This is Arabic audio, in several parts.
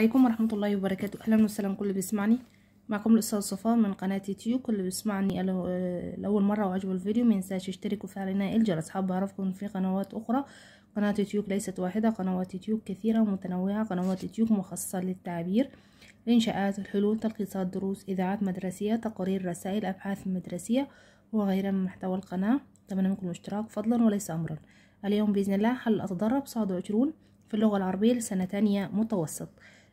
عليكم ورحمة الله وبركاته أهلا وسهلا كل بيسمعني معكم الأستاذ صفاء من قناة يوتيوب كل بيسمعني آه، لأول مرة وعجبه الفيديو مينساش يشترك فعلنا الجرس حابة أعرفكم في قنوات أخرى قناة يوتيوب ليست واحدة قنوات يوتيوب كثيرة ومتنوعة قنوات يوتيوب مخصصة للتعبير الإنشاءات الحلول تلخيصات دروس إذاعات مدرسية تقارير رسائل أبحاث مدرسية وغيرها من محتوى القناة أتمنى منكم الاشتراك فضلا وليس أمرا اليوم بإذن الله حل أتدرب عشرون في اللغة العربية لسنة تانية متوسط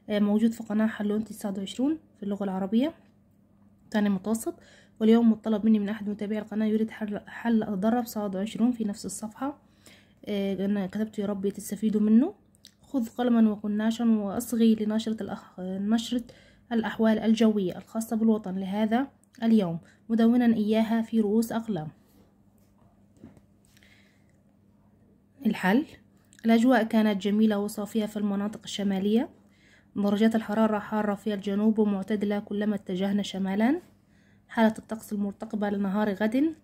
موجود في قناة حلون تسعة وعشرون في اللغة العربية تاني متوسط واليوم مطلب مني من أحد متابعي القناة يريد حل, حل الضرب 29 وعشرون في نفس الصفحة آه، أنا كتبت يا ربي تستفيدوا منه خذ قلما وقناشا وأصغي لنشرة الأخ... نشرة الأحوال الجوية الخاصة بالوطن لهذا اليوم مدونا إياها في رؤوس أقلام الحل الأجواء كانت جميلة وصافية في المناطق الشمالية درجات الحرارة حارة في الجنوب ومعتدلة كلما اتجهنا شمالا حالة الطقس المرتقبة لنهار غد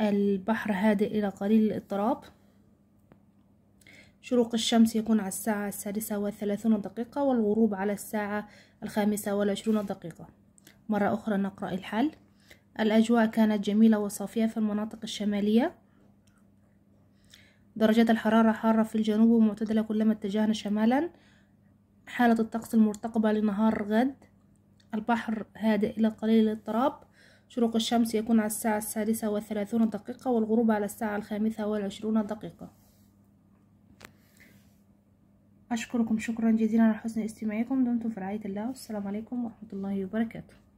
البحر هادئ إلى قليل الاضطراب شروق الشمس يكون على الساعة السادسة والثلاثون دقيقة والغروب على الساعة الخامسة والعشرون دقيقة مرة أخرى نقرأ الحل الأجواء كانت جميلة وصافية في المناطق الشمالية درجات الحرارة حارة في الجنوب ومعتدلة كلما اتجهنا شمالا حالة الطقس المرتقبة لنهار غد البحر هادئ إلى قليل الاضطراب شروق الشمس يكون على الساعة السادسة والثلاثون دقيقة والغروب على الساعة الخامسة والعشرون دقيقة أشكركم شكرا جزيلا على حسن استماعكم دمتم في رعاية الله والسلام عليكم ورحمة الله وبركاته